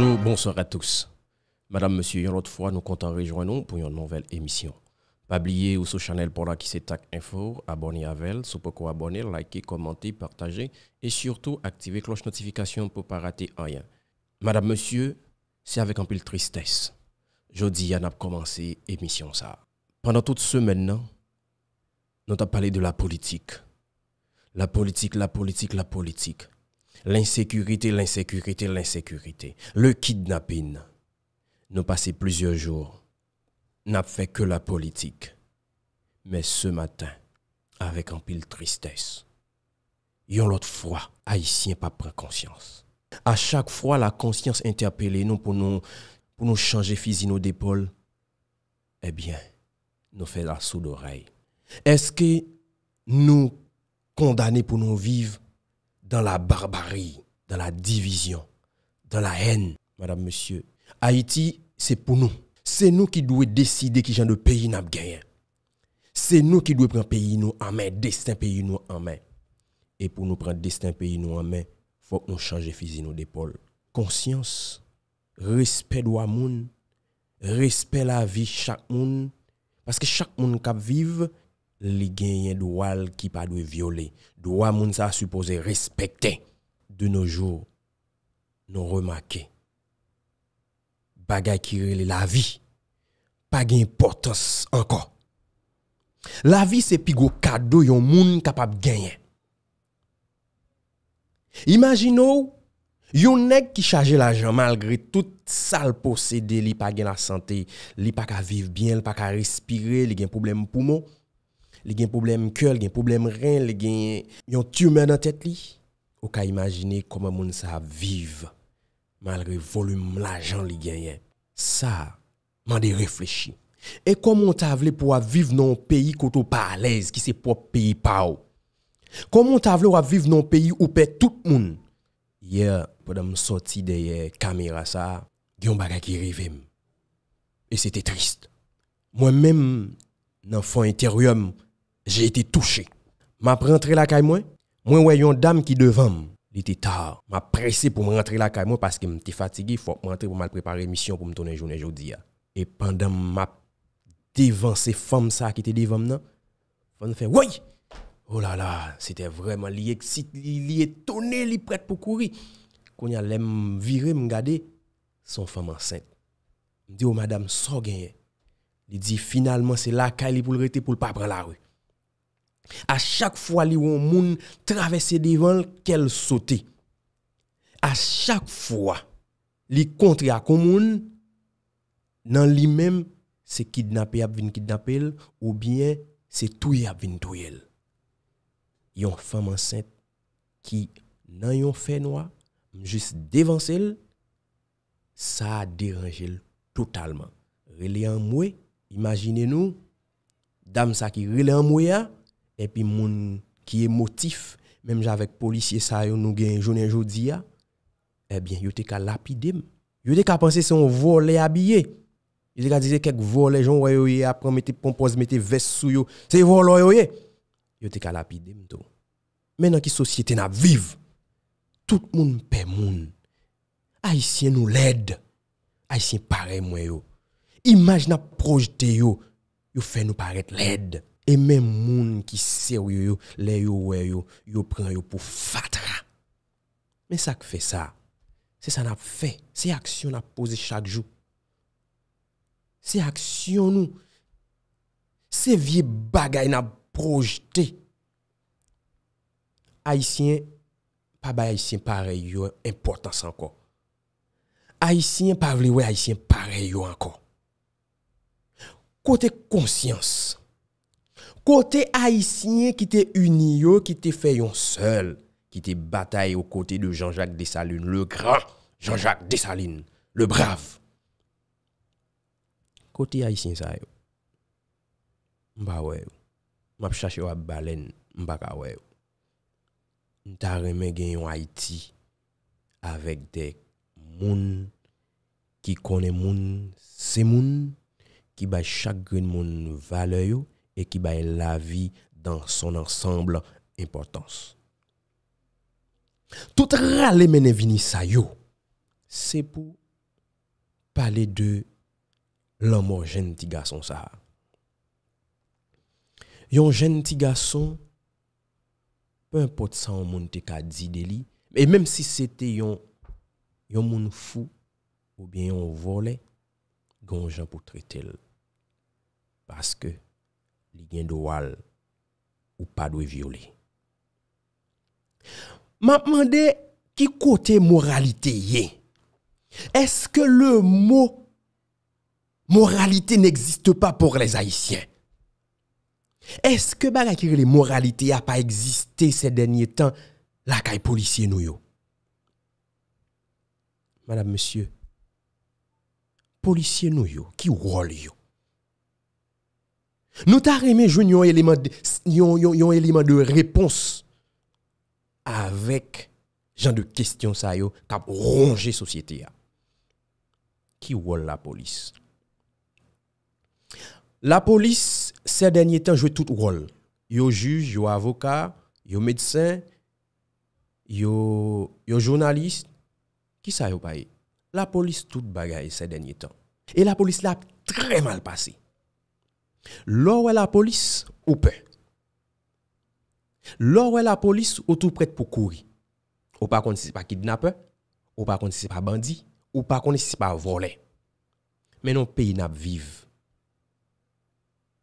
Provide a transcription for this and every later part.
Bonjour, bonsoir à tous. Madame, monsieur, une autre fois, nous comptons rejoindre pour une nouvelle émission. Pas oublier ou sous Chanel pour la qui c'est Info, abonnez à vous, sous pourquoi abonner, liker, commenter, partager et surtout activer cloche notification pour ne pas rater rien. Madame, monsieur, c'est avec un peu de tristesse. Jeudi, on a commencé émission ça. Pendant toute semaine, non, nous avons parlé de la politique. La politique, la politique, la politique. L'insécurité, l'insécurité, l'insécurité. Le kidnapping. Nous passons plusieurs jours. N'a fait que la politique. Mais ce matin, avec un pile tristesse, yon l'autre fois, haïtien pas pris conscience. À chaque fois, la conscience interpellée, nous pour nous, pour nous changer physique d'épaule. Eh bien, nous fait la sourde d'oreille. Est-ce que nous condamnés pour nous vivre dans la barbarie, dans la division, dans la haine, madame, monsieur. Haïti, c'est pour nous. C'est nous qui devons décider qui genre de pays n'a gagné. C'est nous qui devons prendre pays nous en main, destin pays nous en main. Et pour nous prendre destin pays nous en main, faut que nous changions physique nos d'épaule. Conscience, respect de moun, respect la vie chaque monde parce que chaque monde qui vivre Li genyen dwa l ki pa dwe viole, dwa moun sa supose respekte. De noujou, nou remake, bagay ki rele la vi, pa gen portos anko. La vi se pi gwo kado yon moun kapap genyen. Imagino, yon neg ki chaje la jan malgre tout sal posede li pa gen la sante, li pa ka vive bien, li pa ka respire, li gen problem pou moun. Il y des problèmes de cœur, gen problem rein, y a yon tumeur dans tête li. Ou imaginer comment moun sa vivre malgré volume l'argent li gagne. Ça, m'a de réfléchir. Et comment on peut pour vivre dans un pays qui n'est pas à l'aise, qui c'est propre pays pas Comment on à vivre dans un pays où perd tout le monde Hier, pendant me sorti des caméras ça, yon baga qui rêvait. Et c'était triste. Moi-même, dans le fond intérieur, j'ai été touché. suis rentré la caille moi, moi voyons dame qui devant Il était tard. M'a pressé pour me rentrer la caille parce que suis fatigué, faut rentrer pour mal préparer mission pour me tourner journée aujourd'hui. Et pendant m'a devant ces femmes ça qui étaient devant moi, suis fait oui. Oh là là, c'était vraiment lié, étonné, est prête pour courir. Quand il allait me virer, me garder son femme enceinte. Me dit oh madame, ça gagné. Il dit finalement c'est la caille pour le rester pour pas prendre la rue. A chak fwa li woun moun travese devan kel sote A chak fwa li kontre akon moun Nan li men se kidnapel ap vin kidnapel Ou bien se touy ap vin touy el Yon fam anset ki nan yon fenwa Jis devan sel Sa deranjel totalman Rile an mwe Imagine nou Dam sa ki rile an mwe ya et puis moun qui est motif même avec policier ça nous gagne journée jodi a eh bien yo te ka lapider yo te ka penser c'est un volet habillé ils te dit dire quelques volets gens ouais yo après mettre pompose mettre veste sous yo c'est volet yo yo te ka lapider tout maintenant qui société n'a vive tout le monde paie monde haïtien nous l'aide haïtien pareil moi yo image n'a projeté yo yo fait nous paraître laide Le men moun ki se ou yo yo, le yo yo yo, yo pren yo yo pou fatra. Men sa ki fe sa, se sa na fe, se aksyon la pose chak jou. Se aksyon nou, se vie bagay na projete. Aisyen, pa ba aisyen pare yo, importan san kon. Aisyen pa vli we aisyen pare yo ankon. Kote konsyans. Kote Aisin ki te uni yo, ki te fe yon sel, ki te batay yo kote de Jean-Jacques Dessalines, le gran Jean-Jacques Dessalines, le brav. Kote Aisin sa yo, mba we, mba chache wap balen, mba ka we, mta reme gen yon Haiti, avek de moun, ki kone moun, se moun, ki bay chak gen moun vale yo, E ki baye la vi Dan son ansambl Importans Tout rale men evini sa yo Se pou Pale de Lomo jen ti gason sa Yon jen ti gason Pe import sa O moun te ka dzi deli E menm si se te yon Yon moun fou Ou bien yon vole Gonja pou tre tel Paske li gen ou pas de violer. M'a demandé qui côté moralité y est. Est-ce que le mot moralité n'existe pas pour les haïtiens Est-ce que la les moralité a pas existé ces derniers temps la caille policier nous yo Madame monsieur policier nous yo qui rôle yo Nou ta reme jwen yon eleman de repons Avèk jan de kestyon sa yo Kap ronge sosyete ya Ki wol la polis La polis se denye tan jwen tout wol Yo juj, yo avoka, yo medsen Yo jounalist Ki sa yo paye La polis tout bagaye se denye tan E la polis la tre mal pase Lò wè la polis, ou pè. Lò wè la polis, ou tou prèt pou kouri. Ou pa kon se se pa kidnapè, ou pa kon se se pa bandi, ou pa kon se se pa vole. Men yon peyi nap viv.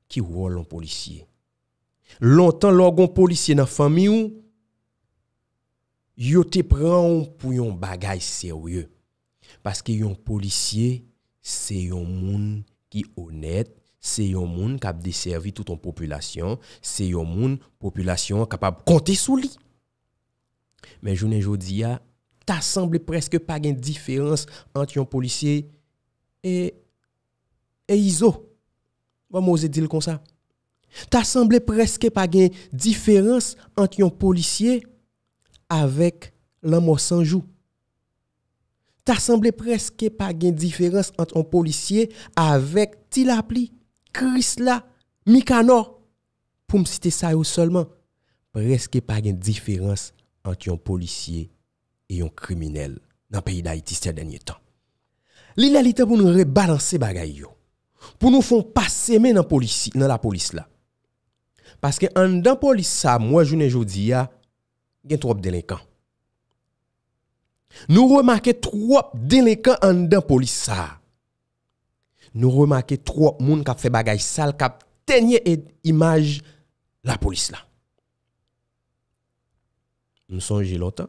Ki wò lòn polisye. Lontan lò gòn polisye nan fami yon, yo te prèw pou yon bagay seryè. Paske yon polisye, se yon moun ki onèt, Se yon moun kap deservi tout yon populasyon, se yon moun populasyon kap ap konti sou li. Men jounen jodi ya, ta semble preske pa gen diferans ant yon polisye e... e izo. Wa mou ze dil kon sa. Ta semble preske pa gen diferans ant yon polisye avek lan mou sanjou. Ta semble preske pa gen diferans ant yon polisye avek ti la pli. kris la, mikano, pou msite sa yo solman, preske pa gen diferans antyon polisye e yon kriminel nan peyi da itiste denye tan. Li la lita pou nou rebalanse bagay yo, pou nou fon pas semen nan la polis la. Paske an dan polis sa, mwa jounen jodi ya, gen trop delikan. Nou remake trop delikan an dan polis sa. Nou remake tro moun kap fe bagay sal kap tenye e imaj la polis la. Mwen sonje lotan.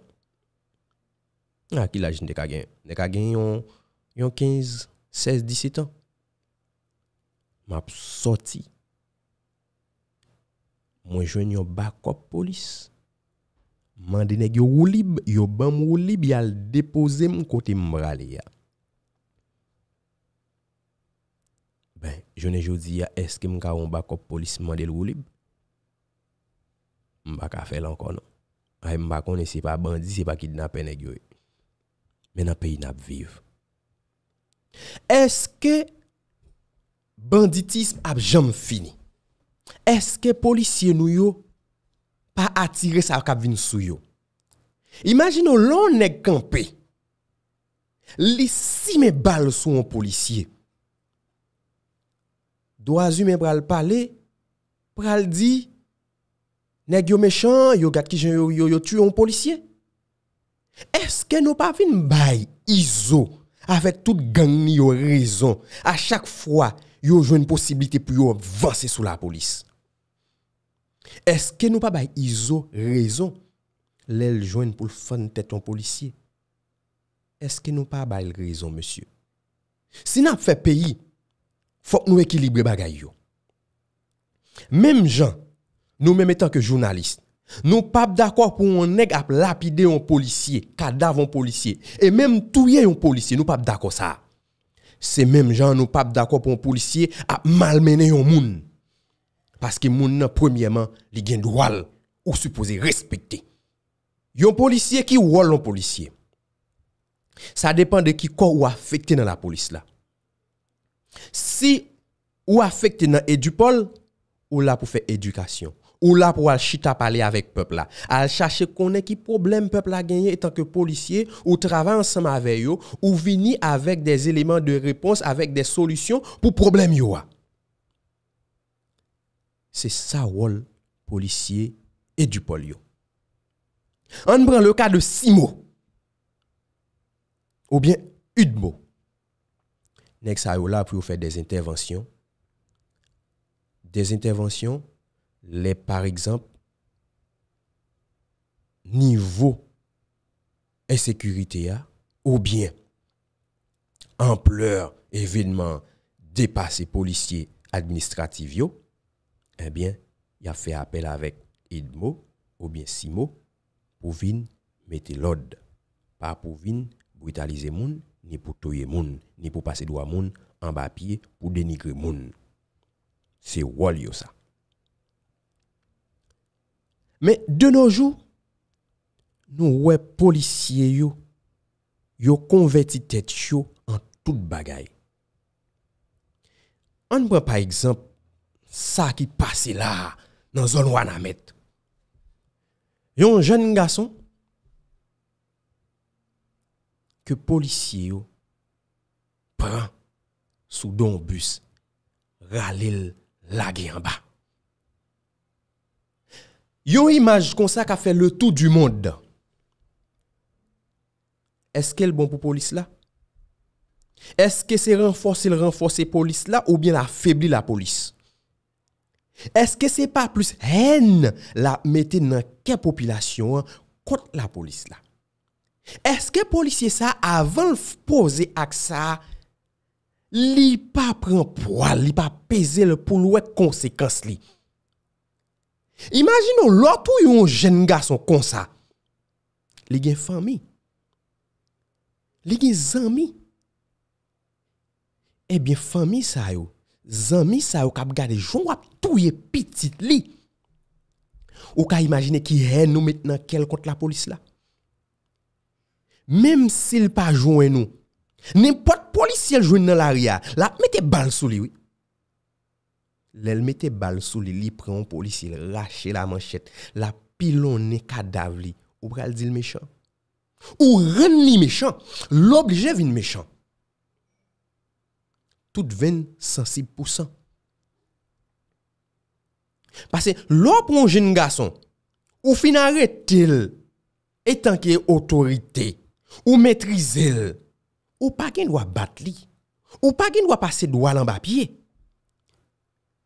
Aki la jen dekagen yon 15, 16, 17 an. Mwen ap soti. Mwen jwen yon bakop polis. Mwen dene yo woulib, yo bam woulib yal depoze mwen kote mwen brale ya. Ben, jone jodi ya, eske mka ou mba kop polis mandel woulib? Mba ka fè lan kono. Non? Ay mba koni se pa bandi, se pa ki dina pe negyo. Men ap pe inap viv. Eske banditism ap jom fini? Eske polisye nou yo pa atire sa akap vin sou yo? Imagino lon neg kanpe, li si me bal sou an polisye, Do azi men pral pale, pral di, neg yo mechan, yo gat ki jen yo yo yo tue yon polisye. Eske nou pa vin bay Iso, avek tout gang mi yo rezon, a chak fwa yo jwen posibilite pou yo vase sou la polis. Eske nou pa bay Iso rezon, lèl jwen pou l'fon tete yon polisye. Eske nou pa bay l rezon, monsye. Sinan fe peyi, Fok nou ekilibre bagay yo. Mem jan, nou mem etan ke jounalist, nou pap dako pou yon neg ap lapide yon polisye, kadav yon polisye, e mem touye yon polisye, nou pap dako sa. Se mem jan, nou pap dako pou yon polisye ap malmene yon moun. Paske moun nan premiyeman li gen dwal ou supose respete. Yon polisye ki wol yon polisye. Sa depan de ki ko ou afekte nan la polis la. Si ou afekte nan edupol Ou la pou fe edukasyon Ou la pou al chita pale avek pepl la Al chache konen ki problem pepl la genye Etanke policye ou trava ansama veyo Ou vini avek des elemen de repons Avek des solusyon pou problem yo a Se sa wol policye edupol yo An bran le ka de si mo Ou bien ut mo Nèk sa yo la pou yo fè des intervansyon, des intervansyon, lè par ekzamp, nivou e sekurite ya, ou bien, ampleur evidman depase policye administrativ yo, e bien, ya fè apel avèk idmo, ou bien simo, pou vin mette lod, pa pou vin brutalize moun, Ni pou touye moun, ni pou pase dwa moun, an ba piye pou denikri moun. Se wol yo sa. Me de nou jou, nou we policye yo, yo konveti tet yo an tout bagay. An mwen pa ekzamp, sa ki pase la nan zon wana met. Yon jen nga son, ke polisye yo pran sou don bus ralil lage yon ba. Yo imaj konsa ka fe le tout du moun den. Eske el bon pou polis la? Eske se renforsil renforsi polis la ou bien la febli la polis? Eske se pa plus hen la mette nan ke popilasyon kont la polis la? Eske polisye sa avan pose ak sa, li pa pren poal, li pa pese le pou lwet konsekans li. Imagino lotou yon jen nga son konsa. Li gen fami. Li gen zami. Ebyen fami sayo, zami sayo kap gade joun wap touye pitit li. Ou ka imagine ki re nou metnan kel kont la polis la. Mem sil pa jouen nou. Nem pot polisil jouen nan l'aria. La mette bal sou li. Le l mette bal sou li. Li preman polisil. Rache la manchet. La pilon ne kadav li. Ou pral di l mechon. Ou ren ni mechon. L'oblige vin mechon. Tout ven sensib pousan. Pase l op ron jen gason. Ou finare til. Etan ki e otorite. Etan ki otorite. ou maîtriser ou pas qu'il doit battre ou pas qu'il doit passer droit en papier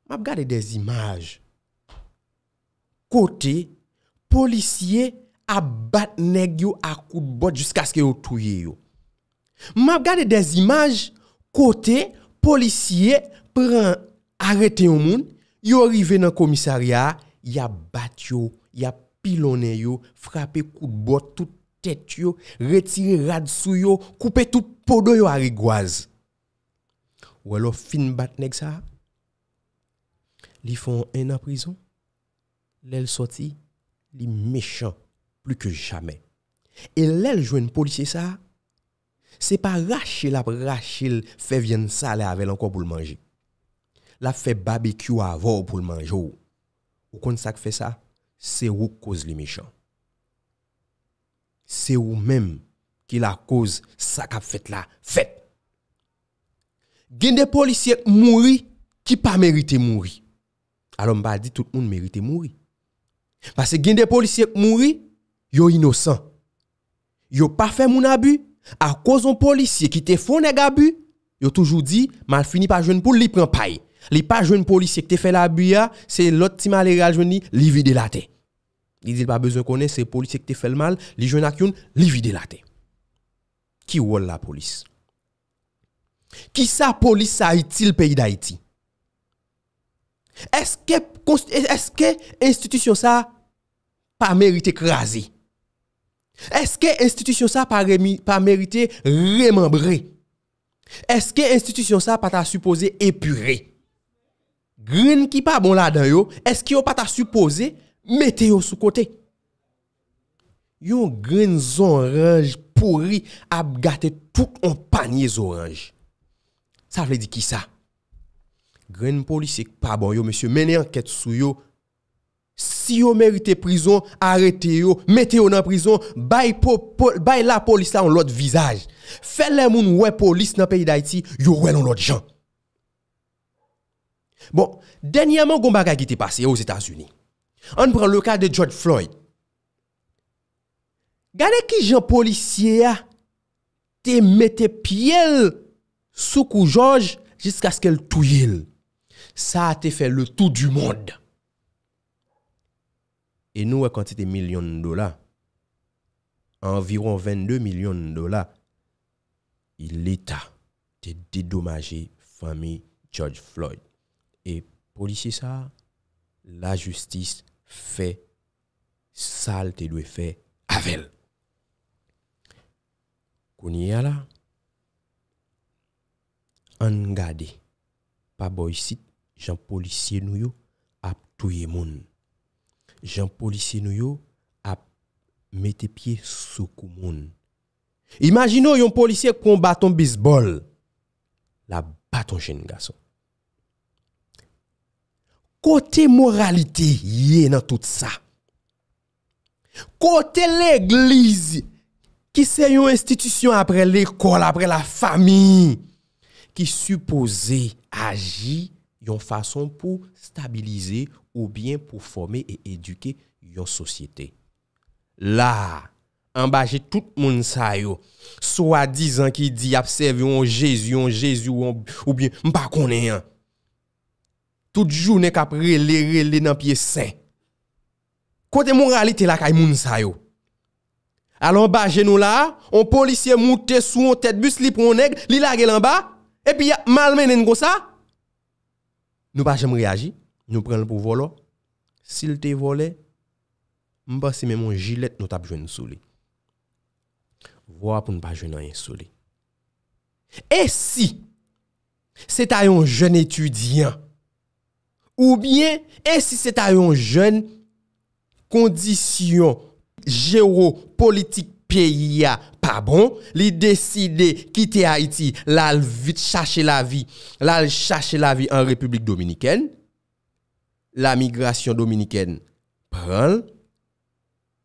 m'a regardé des images côté policier a battre nèg à coup de botte jusqu'à ce que yo touye yo m'a regardé des images côté policier prend arrêter un monde yo arrivé dans commissariat y a battu y a pilonné yo frappé coup de botte tout tête yo, retirer rad sou yo, couper tout podo yo à Ou alors fin bat nèg ça. Li font un an prison. L'elle sorti, li méchant plus que jamais. Et l'elle joue un policier ça. C'est pas Rachel, Rachel fait vienne salé avec encore pour le manger. La fait barbecue avant pour le manger. Ou qu'on ça fait ça, c'est où cause les méchants. Se ou menm ki la koz sa kap fet la fet. Gen de polisye mouri ki pa merite mouri. Alon ba di tout moun merite mouri. Pase gen de polisye mouri, yo inosan. Yo pa fe moun abu, a koz on polisye ki te fonek abu, yo toujou di, man fini pa jwen pou li pren paye. Li pa jwen polisye ki te fe la abu ya, se lot ti ma le ral jwen ni, li vide la tey. Lidil pa bezon konen, se polis ek te fel mal, li jwen ak yon, li vide la te. Ki wol la polis? Ki sa polis sa iti l peyi da iti? Eske institisyon sa pa merite krasi? Eske institisyon sa pa merite remembre? Eske institisyon sa pa ta supose epure? Grin ki pa bon la dayo, eske yo pa ta supose... Mete yo sou kote. Yo gren zon ranj, pori, ap gate, tout an panye zon ranj. Sa vle di ki sa? Gren polisik, pabon yo, yo menen anket sou yo, si yo merite prison, arete yo, mete yo nan prison, bay la polis la an lot vizaj. Fè lè moun wè polis nan peyi da iti, yo wè l'an lot jan. Bon, denyèman gomba ga gite pase yo ou Etasuni. On prend le cas de George Floyd. Regardez qui Jean policier a te mette pied sous cou George jusqu'à ce qu'elle touille. Ça a fait le tout du monde. Et nous, quand c'était millions de dollars, environ 22 millions de dollars, l'État te dédommagé famille George Floyd. Et policier ça, la justice Fè sal te dwe fè avèl. Kouni yala, an gade, pa boy sit, jan polisye nou yo ap touye moun. Jan polisye nou yo ap mette pye soukou moun. Imagino yon polisye kon baton bisbol, la baton jen nga son. Kote moralite ye nan tout sa. Kote l'eglize ki se yon institisyon apre l'ekol, apre la fami. Ki suppose agi yon fason pou stabilize ou bien pou forme e eduke yon sosyete. La, anba je tout moun sa yo. Soa dizan ki di apsev yon jesu, yon jesu ou bien mba konen yon. Toutjou ne kap re, le re, le nan piye sen. Kote moralite la kay moun sayo. Alon baje nou la, on polisye mou te sou, on tet bus, li prou on neg, li lage lan ba, epi ya malmen en go sa. Nou baje mou reagi, nou pren l pou volo. Sil te vole, mba se mè moun jilet nou tap jwen sou li. Wap moun baje nou en sou li. E si, se tayon jwen etudiyan, Ou bien, e si se ta yon jen, kondisyon jero politik peyi ya, pa bon, li deside kite Haiti, lal vite chache la vi, lal chache la vi an Republik Dominikèn, la migrasyon Dominikèn pral,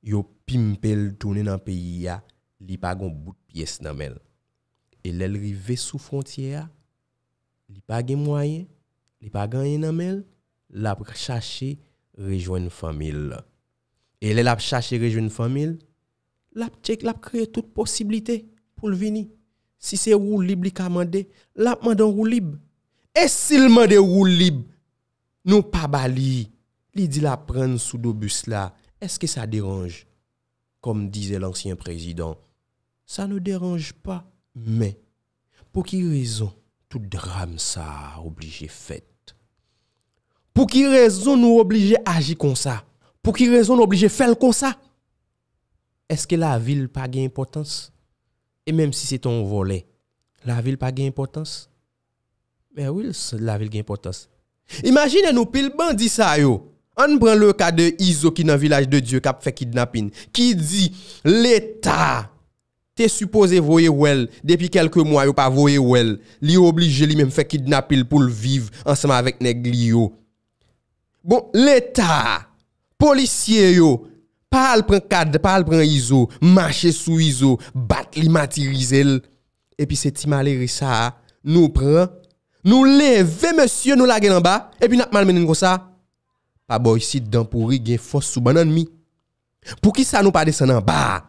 yo pimpe l tounen an peyi ya, li pa gon bout piyes nan men. E lel rive sou frontiye ya, li pa gemwaye, li pa ganyen nan men, L ap chache rejwen fomil. E le l ap chache rejwen fomil, l ap chek, l ap kreye tout posibilite pou l vini. Si se wou lib li kamande, l ap mandon wou lib. E sil mande wou lib, nou pa bali. Li di la pren sou do bus la, eske sa deranj? Kom dize l ansyen prezident, sa nou deranj pa, men, pou ki rezon, tout dram sa oblije fet. Pou ki rezon nou oblige agi kon sa? Pou ki rezon nou oblige fel kon sa? Eske la vil pa gen importans? E menm si se ton vole, la vil pa gen importans? Ben wil se la vil gen importans? Imagine nou pil bandi sa yo. An pran le ka de Izo ki nan vilaj de Diyo kap fe kidnapin. Ki di l'Etat te suppose voye wel depi kelke mwa yo pa voye wel. Li yo oblige li menm fe kidnapin pou l'viv ansama vek neg li yo. Bon, l'Etat, polisye yo, pa al pren kade, pa al pren izo, manche sou izo, bat li mati rizel, epi se ti maleri sa, nou pre, nou leve monsye nou lage nan ba, epi nap mal menen kosa, pa boy sit dan pou ri gen fos sou banan mi. Pou ki sa nou pa desen nan ba,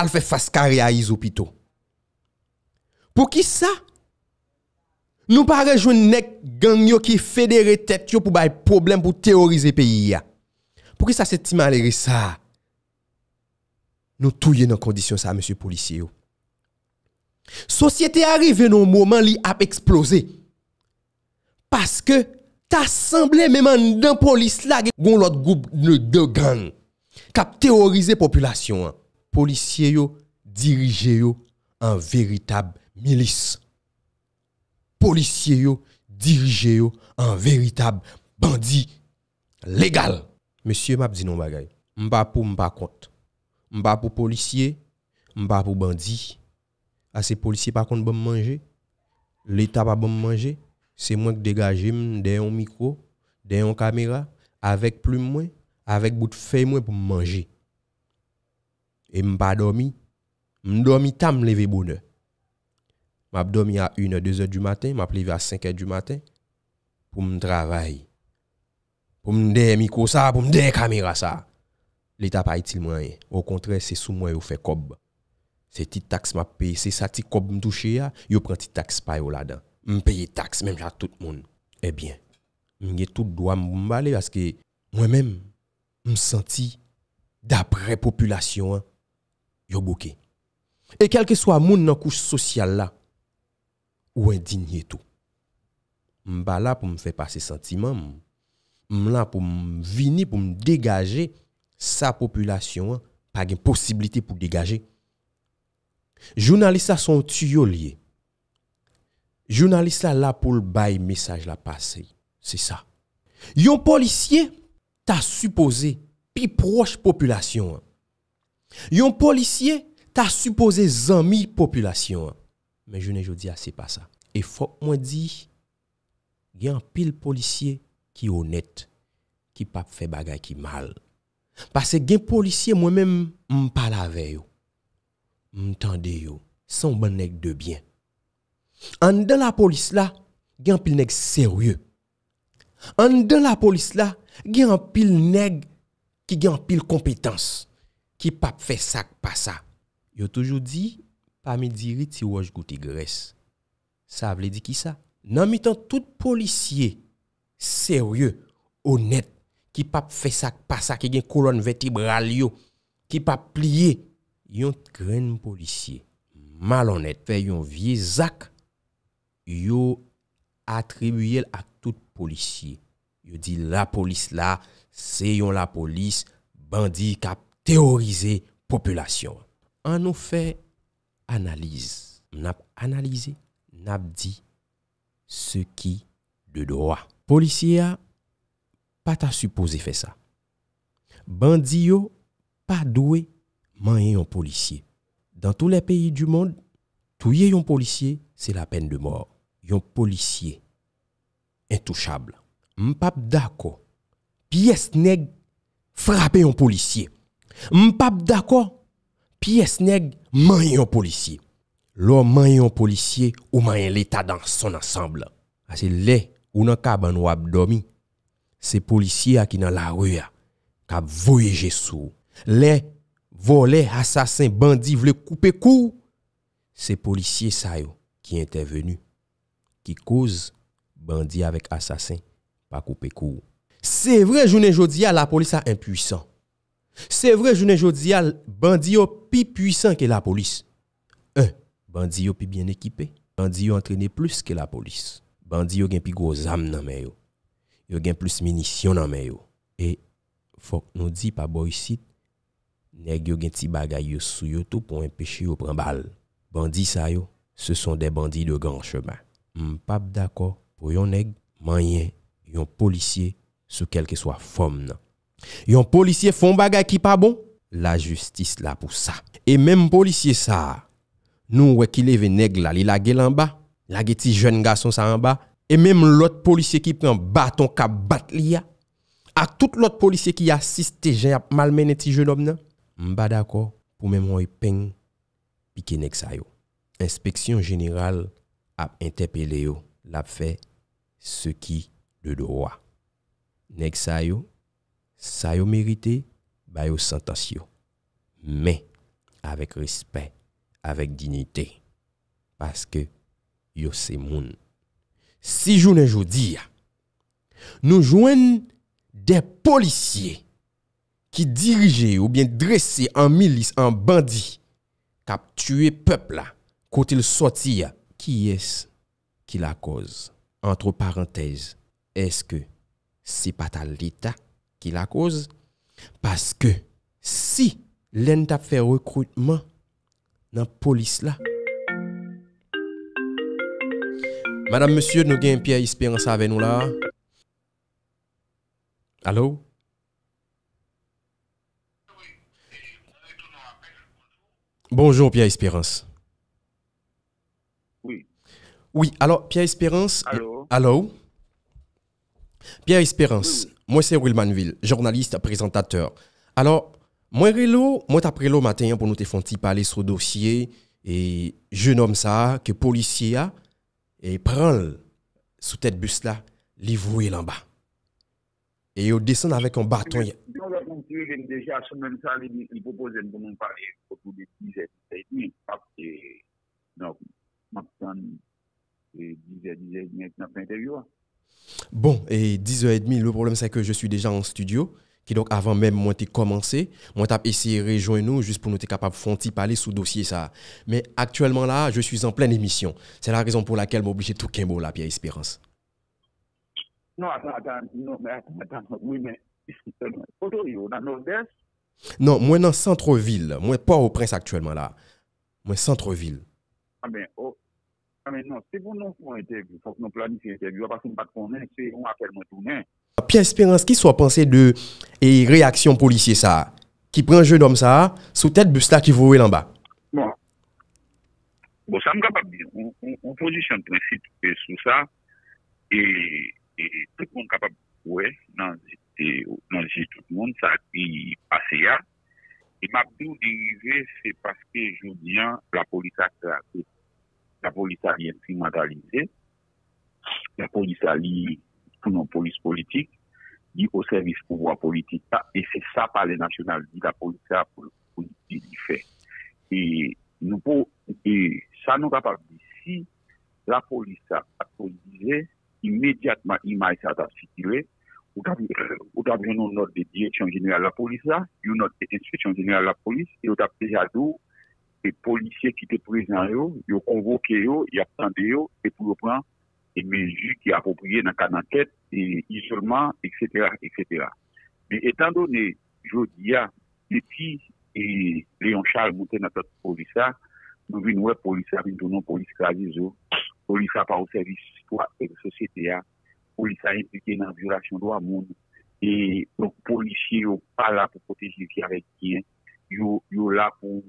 al fe faskari a izo pito. Pou ki sa? Nou pare jwen nek gang yo ki federe tet yo pou bay problem pou teorize peyi ya. Pou ki sa se timalere sa, nou touye nan kondisyon sa monsye polisye yo. Sosyete arive nan mouman li ap eksplose. Paske ta semble mèman nan polis la gen goun lot goup nou de gang. Kap teorize populasyon. Polisye yo dirije yo an veritab milis. policiers yo dirigé un véritable bandit légal. Monsieur m'a dit non bagay. M'pa pour m'pa compte. M'pa pour policier, m'pa pour bandit. À ah, ces policiers par contre bon manger. L'état pas bon manger, c'est moi qui dégage derrière un micro, derrière une caméra avec plume moins, avec bout de feuille moins pour manger. Et m'pa dormi. M'dormi tam lever bonheur m'a dormi à 1h, 2h du matin, m'a levé à 5h du matin pour me travailler. Pour me dire micro ça, pour me la caméra ça. L'état pas utile moyen. Hein. Au contraire, c'est sous moi yo fait cob. C'est petite taxe m'a payé, c'est ça petit cob me toucher yo prend petite taxe pa là-dedans. Me paye taxe même à tout le monde. Eh bien, j'ai tout droit m'baller parce que moi-même me senti d'après population hein, yo boké. Et quel que soit monde dans couche sociale là, Ou indignye tou. Mba la pou m fè pasè sentiman. Mla m'm pou m m'm vini pou m degaje sa popolasyon an. Pag yon posibilite pou degaje. Jounalisa son tuyo liye. Jounalisa la pou l baye mesaj la pasey. Se sa. Yon polisye ta suppose pi proche popolasyon an. Yon polisye ta suppose zanmi popolasyon an. Men je ne jo di a, se pa sa. E fok mwen di, gen pil policye ki onet, ki pap fe bagay ki mal. Pase gen policye mwen men mpala ve yo, mtande yo, son ban neg de byen. An den la polis la, gen pil neg serye. An den la polis la, gen pil neg ki gen pil kompetans, ki pap fe sak pa sa. Yo toujou di, Pa mi diri ti waj gouti gres. Sa vle di ki sa? Nan mi tan tout polisye, serye, onet, ki pap fe sak, pa sak e gen kolon vetibral yo, ki pap pliye, yon kren polisye, malonet, fe yon vie zak, yo atribuyel ak tout polisye. Yo di la polis la, se yon la polis, bandi kap teorize populasyon. An nou fe, analyse. On analysé, on dit ce qui de droit. Policier pas ta supposé faire ça. Bandi pas doué manier un policier. Dans tous les pays du monde, tuer un policier, c'est la peine de mort. Un policier intouchable. M'pap d'accord. Pièce nèg frapper un policier. M'pap d'accord piyes neg mayon polisye. Lo mayon polisye ou mayon leta dan son ah, ansambla. Asi le, ou nan ka ban wap domi, se polisye a ki nan la rüya, ka voyeje sou. Le, vole, asasin, bandi, vle koupe kou, se polisye sayo ki ente venu, ki kouz bandi avek asasin pa koupe kou. Se vre jounen jodia la polisya impuisan. Se vre jounen jodi al, bandi yo pi pwisan ke la polis. Un, bandi yo pi bien ekipe, bandi yo antrene plus ke la polis. Bandi yo gen pi gwo zam nanmen yo, yo gen plus minisyon nanmen yo. E, fok nou di pa boy sit, neg yo gen ti bagay yo sou yo tou pou empeshi yo pren bal. Bandi sa yo, se son de bandi yo gen an cheman. M pap dako pou yon neg, manyen, yon polisye sou kelke swa fom nan. Yon polisye fon bagay ki pa bon, la justis la pou sa. E menm polisye sa, nou wè ki leve neg la li lage lan ba, lage ti jen gason sa lan ba, e menm lot polisye ki pen baton ka bat li ya, a tout lot polisye ki asiste jen ap malmen eti jen ob nan, mba dako pou menm wè pen pike nek sa yo. Inspeksyon jeneral ap entepe le yo, la fe se ki le do wa. Nek sa yo. Sa yo merite, ba yo sentans yo. Me, avek respet, avek dinite. Paske, yo se moun. Si jounen joudiya, nou jwen de polisye ki dirije ou bien dresse en milis, en bandi kap tue pepla kote l sotiya. Ki es ki la koz? Antro parantez, eske se pata lita la cause. Parce que si l'un fait recrutement dans la police là, Madame, monsieur, nous gagne Pierre Espérance avec nous là. Allô? Bonjour Pierre Espérance. Oui. Oui, alors Pierre Espérance. Allô? Allô? Pierre Espérance, Mwen se Wilmanville, jurnaliste prezentateur. Alors, mwen relo, mwen taprelo maten yon pou nou te fonti pa ale sou dosye, e je nom sa ke policye ya, e pren sou tet bus la, li vouye lan ba. E yo desen avek an baton yon. Mwen se jen deja sou men sali di ki pou pou zen pou moun pale, potou de 10 et 17, apke nan maksan 10 et 19 met nan pwente yon. Bon, et 10h30, le problème c'est que je suis déjà en studio, qui donc avant même moi t'ai commencé, moi t'ai essayé de rejoindre nous juste pour nous être capable de parler sous dossier ça. Mais actuellement là, je suis en pleine émission. C'est la raison pour laquelle m'obliger tout qu'un mot là, Pierre Espérance. Non, attends, attends, non, mais attends, attends, oui, mais... Euh, non, moi dans centre-ville, moi pas au prince actuellement là. Moi centre-ville. Ah ben, oh, A men nan, se pou nou pou an etèvou, sa pou nou planifè etèvou, a pas son patronen, se pou nou apèl motounen. A pi espérans ki sou a pansè de reaksyon polisye sa, ki pren jè dòm sa, sou tèt busta ki vou wè lan ba? Bon, sa m kapab di, on producen prensi toutè sou sa, e toutè m kapab wè nan jè toutè moun, sa y passe ya, e m apdou dirize se paske joun diyan la polisya se akèp. police a instrumentalisé, la police a pour non police politique, dit au service pouvoir politique, ah, et c'est ça par les nationales, dit la police a pour fait. Et nous, et ça nous va dit, si la police a politisé, immédiatement, il ça a circulé, ou d'abord, une note de direction générale de la police, une note d'inspection générale de la police, et on a déjà d'où e polisye ki te prezen yo, yo konvoke yo, ya tante yo, e pou yo pran, e mezi ki apopriye nan kanaket, e izolman, et cetera, et cetera. Etan do ne, yo diya, neti, e leyonchal mouten natat polisa, nou vinwe polisa vin tonon polis kralizo, polisa pa ou servis, spoat e de sosyete ya, polisa implike nan jurasyon do amoun, e, yo polisye yo pala pou potejil ki arek kien, yo la pou,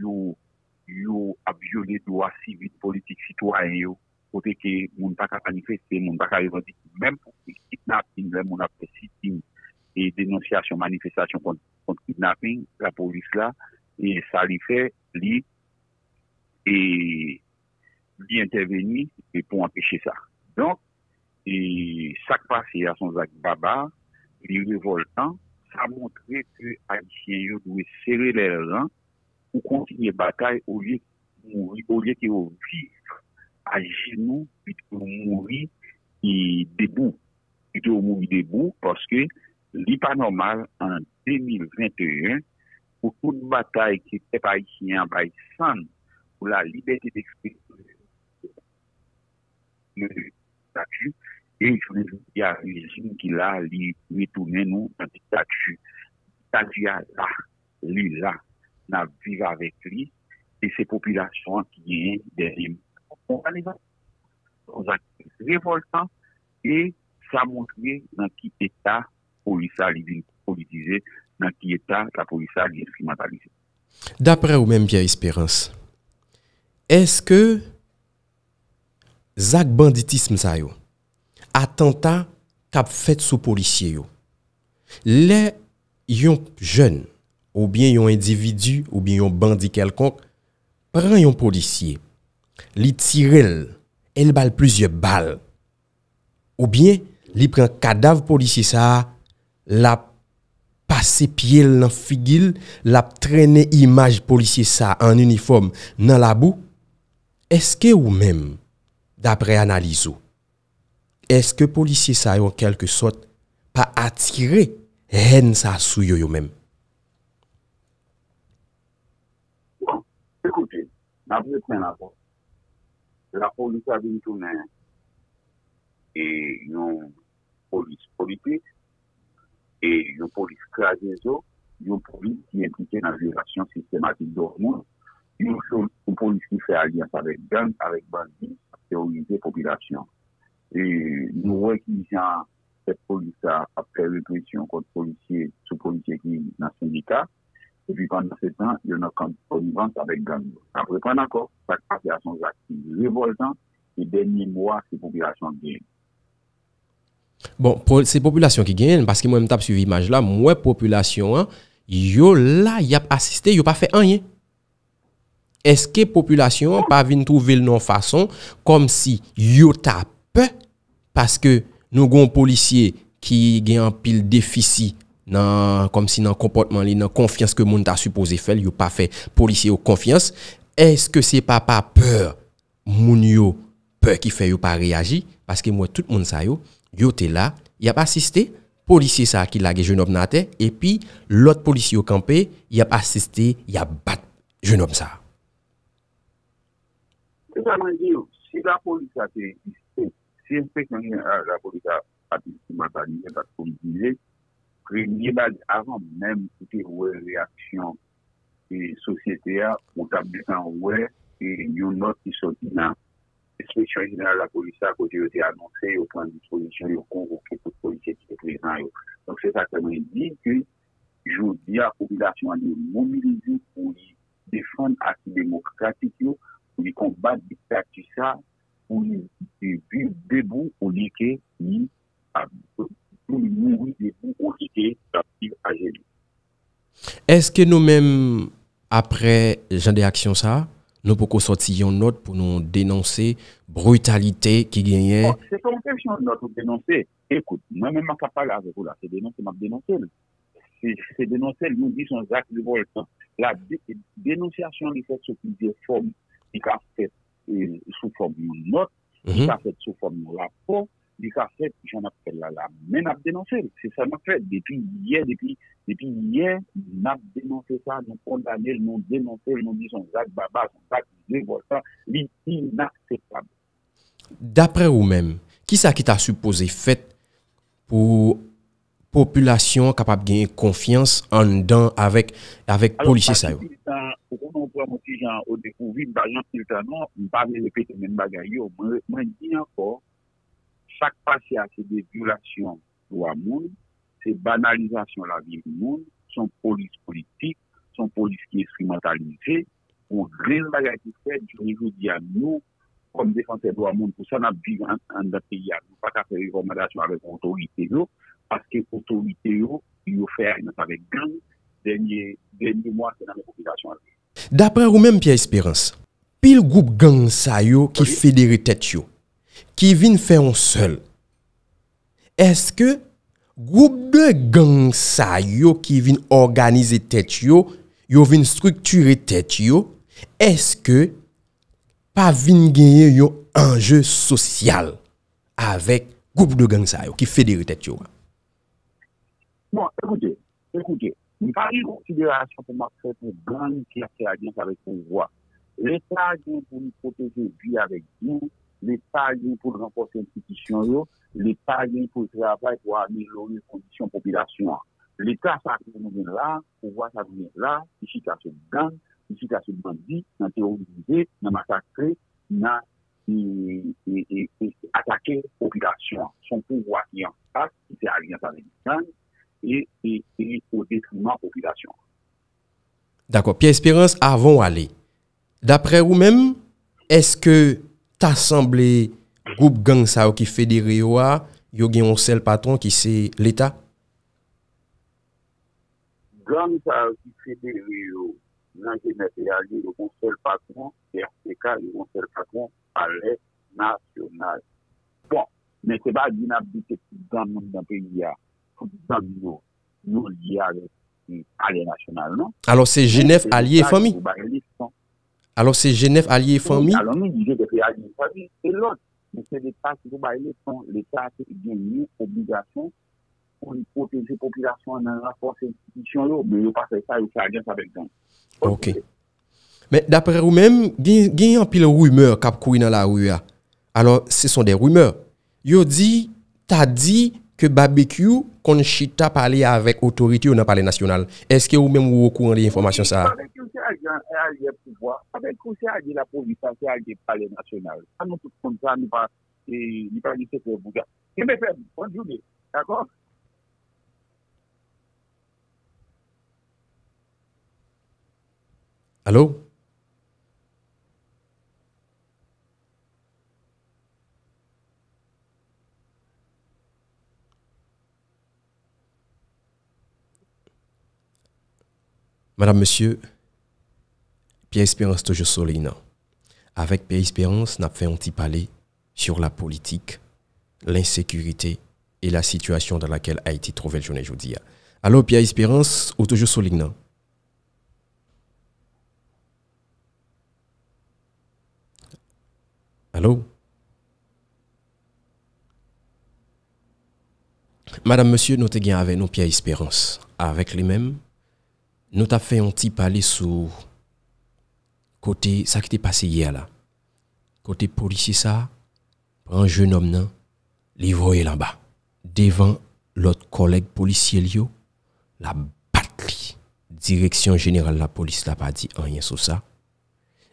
yo a viole do a sivit politik sitwa e yo, kote ke moun baka manifeste, moun baka revanti, menm pou ki kitnapin, menm pou ki sitin, e denonsyasyon, manifestasyon konti kitnapin la polis la, e sa li fe li, e li interveni, e pou apeshe e, sa. Donk, e sakpasi a son zak baba, li revoltan, sa montre ki a yi chen yo dwe sereler lan, ou kontine batay ou liye ki ou mouri, ou liye ki ou viv, aji nou, pwit ou mouri, e debou, pwit ou mouri debou, pwoske li panomal, an 2021, pou tout batay ki sepay si nen, bay san, pou la libeti de fwek, yon li, yon li, yon li, yon li, yon li, yon li, yon li, yon li, yon li, na vive avèk li e se populasyon ki yè derim. On an eval. On an revoltan e sa mounjouye nan ki etat polisa li politize nan ki etat la polisa li klimatalize. Dapre ou menm bien espérance eske zak banditisme zayou atentat kap fèt sou polisye yo le yonk jön ou bien yon individu, ou bien yon bandi kelkonk, pren yon polisye, li tirel, el bal plizye bal, ou bien li pren kadav polisye sa, lap pase pye l nan figil, lap trene imaj polisye sa an uniform nan labou, eske ou men, dapre analizo, eske polisye sa yon kelke sot pa atire ren sa sou yo yo men? La polis a veni tonen, e yon polis politik, e yon polis klajezo, yon polis ki entite nan virasyon sistematik do moun, yon polis ki fe aliant avek gant, avek bandi, a teorize popilasyon. E nou rekizan, se polis a apre represyon kont polisye, sou polisye ki nan sindika, Depi pan nou se tan, yon nou konti konivans avèk gang. Kan prekwenn akò, sak apyasyon jati revoltan, ki deni mwa se popyasyon gen. Bon, se popyasyon ki gen, paske mwen mtap suvi imaj la, mwen popyasyon, yon la yap asiste, yon pa fe anye. Eske popyasyon pa vin touvel non fason, kom si yon tap, paske nou goun policye ki gen pil defisi, nan kom si nan komportman li, nan konfians ke moun ta supose fel, yo pa fe polisye yo konfians, eske se pa pa peur moun yo, peur ki fe yo pa reagi, paske mwen tout moun sayo, yo te la, ya pa asiste, polisye sa ki lage jenom naten, epi lot polisye yo kampe, ya pa asiste, ya bat jenom sa. Si la polisye a te iste, si enpek nan yon la polisye a dikima ta nye dat konjine, kwenye bad avan mèm kouti wè reaksyon e sosyete a, kontab disan wè, e yon noti sotina, espresyon yon nan la polisa kote yote anonsè, yon konvo ke pot polise kote kresan yo. Donk se tatan mèm di, ki joun di a popilasyon an yon mobilize pou yi defan ak demokratik yo, pou yi konbat di statisa, pou yi bi debou pou yi ke yi abdou. Est-ce que nous-mêmes, après genre d'action ça, nous pouvons sortir une note pour nous dénoncer brutalité qui gagnait oh, C'est comme une note pour dénoncer. Écoute, moi-même, je ne avec vous là, c'est dénoncer, je dénoncer. C'est dénoncer, nous disons acte de vol. La dénonciation, il fait sous plusieurs formes. Il a fait euh, sous forme de note, il mhm. a fait sous forme de rapport, li sa fèd ki chan ap fèd la la, men ap denansèd, se sa mè fèd, depi yè, depi yè, nan ap denansèd sa, nan kondanèd, nan denansèd, nan disan zak baba, zak devolta, li si nan ap fèd sa. Dapre ou mèm, ki sa ki ta supposè fèd pou populasyon kapap genye konfians an dan avèk polisye sa yo? Alè, baki ki sa, pou konon pwa mouti jan, ou dekouvi, mba jantil tanon, mba jen le fèd se mèm bagay yo, mwen di an fòr, chak pase a se de violasyon do amoun, se banalizasyon la vi di moun, son politik politik, son politik ki eskimentalize, ou renbaga ki se di an nou, kon defante do amoun, pou sa nan bi an da peyi an, pou pata fe yon madasyon ale kontorite yo, paske kontorite yo, yon fe a yon save gan, denye mwase nan repopilasyon ale. Dapre ou menm pi a esperans, pil goup gan sa yo ki federe tet yo, ki vin fè an sèl, eske goup de gansay yo ki vin organize tèt yo, yo vin strukture tèt yo, eske pa vin genye yo anjè sosyal avèk goup de gansay yo, ki fèderi tèt yo? Bon, ekoute, ekoute, mi fèl di konsidè a chanpouman fèl pou ganyi kèfè a genj avèk pou mwa, lè chanj mwen pou mwen protèzè bi avèk genj, l'Etat yon pou l'ranpote l'institution yo, l'Etat yon pou l'travay pou a nilonil kondisyon popilasyon. L'Etat sa akwen mounen la, pou wak sa mounen la, yon sitasyon mounen, yon sitasyon mounen di, nan terorize, nan masakre, nan atake popilasyon. Son pou wak yon pas, yon se aliyan sa mounen, yon se aliyan sa mounen, yon se aliyan sa mounen. D'akon, pi espérance avon wale, d'apre ou men, eske Assemble group gang sa ou ki federeyo a Yo genon sel patron ki se l'Etat Gang sa ou ki federeyo Nan genet e alye yo genon sel patron E an pe ka genon sel patron Alef nasyonal Bon, men se ba genap di se Gang nan genon pe yi a Kouk bag nou Nou di alef Alef nasyonal nan Genon sel patron Genon sel patron Alors, se Genève a liye fami? Alors, mi dije de fe a liye fami. E lot, monsen l'Etat sou baile son l'Etat se genye obbligasyon pou li proteje populasyon nan raforse institisyon yo, men yo pa se sa yo sa agens avek dan. Ok. Men, dapre ou men, gen yon pil rumeur kap kouy nan la ou ya? Alors, se son de rumeur. Yo di, ta di, ke Babek you, kon chita paley avek otorite ou nan paley nasyonal. Eske ou men wou kou an de informasyon sa a? agent et allié pouvoir, avec vous, c'est allié la police, c'est allié palais national. Ça nous tout comme ça, nous pas, et nous pas dit c'est pour vous. Et d'accord? Allô? Madame, Monsieur. Pierre Espérance toujours sur Avec Pierre Espérance, avons fait un petit palais sur la politique, l'insécurité et la situation dans laquelle Haïti trouvait le jour aujourd'hui. Allô, Pierre Espérance ou toujours sur Allô? Madame, monsieur, nous avons avec nous Pierre Espérance. Avec lui-même, nous avons fait un petit palais sur côté ça qui t'est passé hier là côté policier ça prend un jeune homme non voyait là-bas devant l'autre collègue policier lio la batterie direction générale de la police l'a pas dit rien sur ça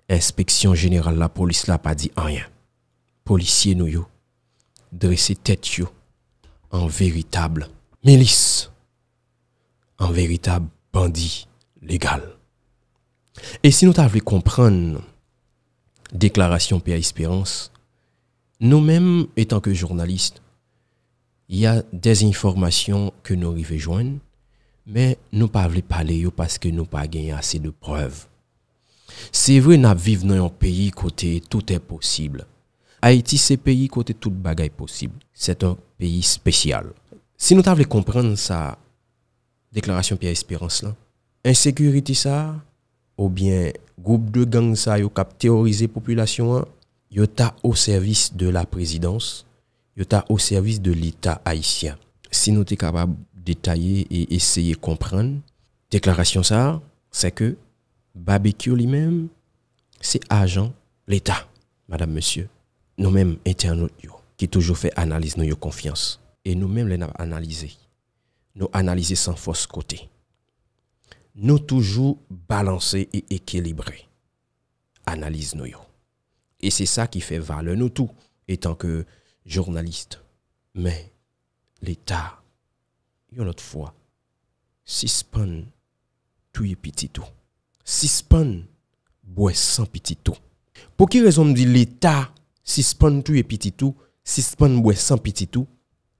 inspection générale la police l'a pas dit rien policier nous yo tête yo en véritable milice en véritable bandit légal et si nous voulu comprendre déclaration pierre Espérance, nous-mêmes, étant que journalistes, il y a des informations que nous arrivons à mais nous ne pouvons pas parler parce que nous pas gagné assez de preuves. C'est vrai, nous vivons dans un pays côté tout est possible. Haïti, c'est un pays côté tout est possible. C'est un pays spécial. Si nous avons comprendre sa déclaration Pierre Espérance, là, insécurité ça, ou bien groupe de gang ça yo cap théoriser population yo ta au service de la présidence yo ta au service de l'état haïtien si nous sommes capable détailler et essayer comprendre déclaration ça c'est que barbecue lui-même c'est agent l'état madame monsieur nous-mêmes internautes qui toujours fait analyse nous yo confiance et nous-mêmes les avons analysé nous analysé sans force côté nous toujours balancer et équilibrer. Analyse nous. Et c'est ça qui fait valeur nous tout, étant que journalistes. Mais l'État, une autre fois, suspend tout et petit tout. Suspend bois sans petit tout. Pour qui raison me dit l'État suspend tout et petit tout, suspend bois sans petit tout,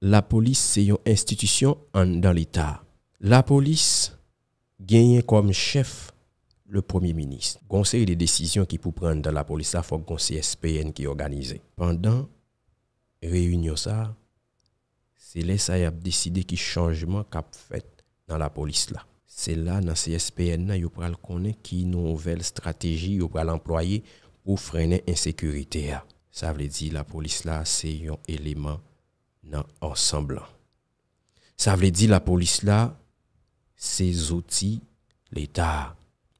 la police c'est une institution dans l'État. La police genyen kom chef le premier ministre. Gon se yon de desisyon ki pou prenne dan la polis la, fok gon CSPN ki organize. Pendan reyoun yo sa, se le sa yap deside ki chanjman kap fet nan la polis la. Se la nan CSPN la, yo pral konen ki nouvel strategi yo pral employe pou frenen insekurite ya. Sa vle di la polis la, se yon eleman nan ansamblan. Sa vle di la polis la, ces outils, l'État,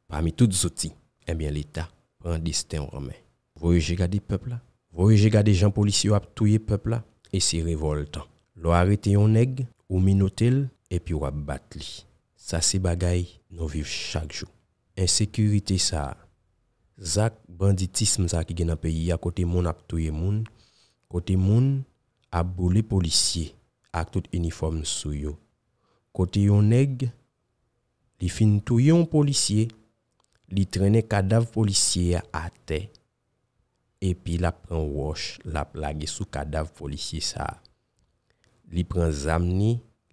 parmi tous les outils, eh bien, l'État prend destin en main. Vous voyez, j'ai le peuple là. Vous voyez, j'ai les gens policiers à tout le peuple là. Et c'est révoltant. L'on arrêté un nègre, ou minotel, et puis on battu. Ça, c'est bagaille, nous vivons chaque jour. Insécurité, ça. Zak banditisme ça qui est dans le pays, à côté mon a tué moun, côté moun a boulé policier, à tout uniforme sous yo. Côté yon nègre, Li fin tou yon polisye, li trene kadaf polisye a te, epi la pren wosh, la plage sou kadaf polisye sa. Li pren zamni,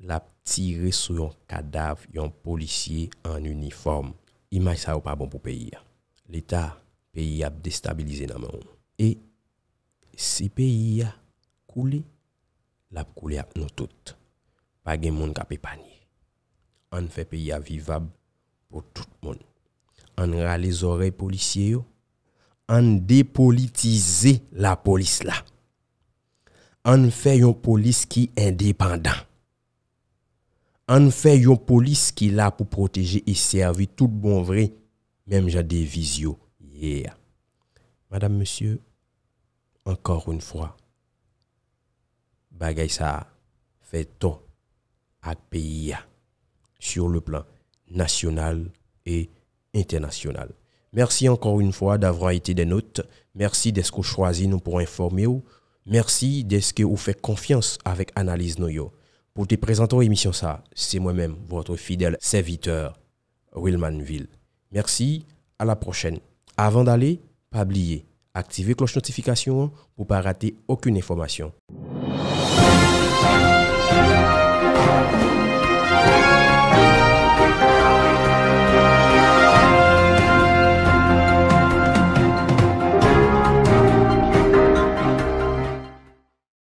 la tire sou yon kadaf yon polisye an uniform. Iman sa ou pa bon pou peyi ya. L'Etat, peyi ya destabilize nanman. E, si peyi ya kouli, la pou kouli ap nou tout. Page moun ka pe panye. An fè peyi avivab pou tout moun. An ralèz orey polisye yo. An depolitize la polis la. An fè yon polis ki indépendant. An fè yon polis ki la pou proteje e servi tout bon vre, mèm jade vizyo. Madame, monsieur, ankor ou nfwa, bagay sa fè ton at peyi ya. sur le plan national et international. Merci encore une fois d'avoir été des notes. Merci d'être ce que choisi nous pour informer Merci d'être ce que vous faites confiance avec Analyse Noyo. Pour te présenter l'émission ça, c'est moi-même, votre fidèle serviteur, Willmanville. Merci, à la prochaine. Avant d'aller, pas oublier, la cloche notification pour ne pas rater aucune information.